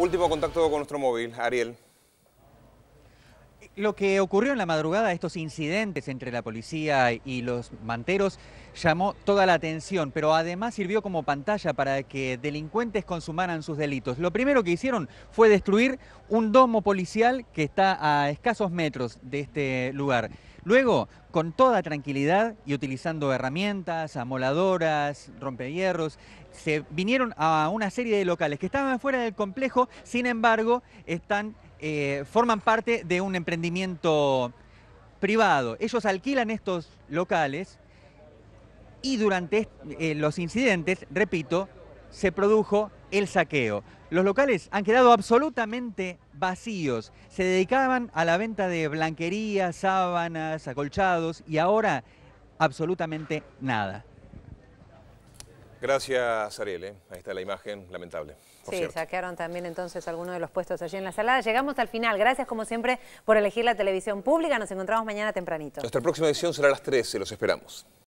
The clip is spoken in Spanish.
Último contacto con nuestro móvil, Ariel. Lo que ocurrió en la madrugada, estos incidentes entre la policía y los manteros, llamó toda la atención, pero además sirvió como pantalla para que delincuentes consumaran sus delitos. Lo primero que hicieron fue destruir un domo policial que está a escasos metros de este lugar. Luego, con toda tranquilidad y utilizando herramientas, amoladoras, rompehierros, se vinieron a una serie de locales que estaban fuera del complejo, sin embargo, están eh, forman parte de un emprendimiento privado. Ellos alquilan estos locales y durante eh, los incidentes, repito, se produjo el saqueo. Los locales han quedado absolutamente vacíos. Se dedicaban a la venta de blanquerías, sábanas, acolchados y ahora absolutamente nada. Gracias, Ariel. ¿eh? Ahí está la imagen, lamentable. sí, saquearon también entonces algunos de los puestos allí en la salada. Llegamos al final. Gracias, como siempre, por elegir la televisión pública. Nos encontramos mañana tempranito. Nuestra próxima edición será a las 13. Los esperamos.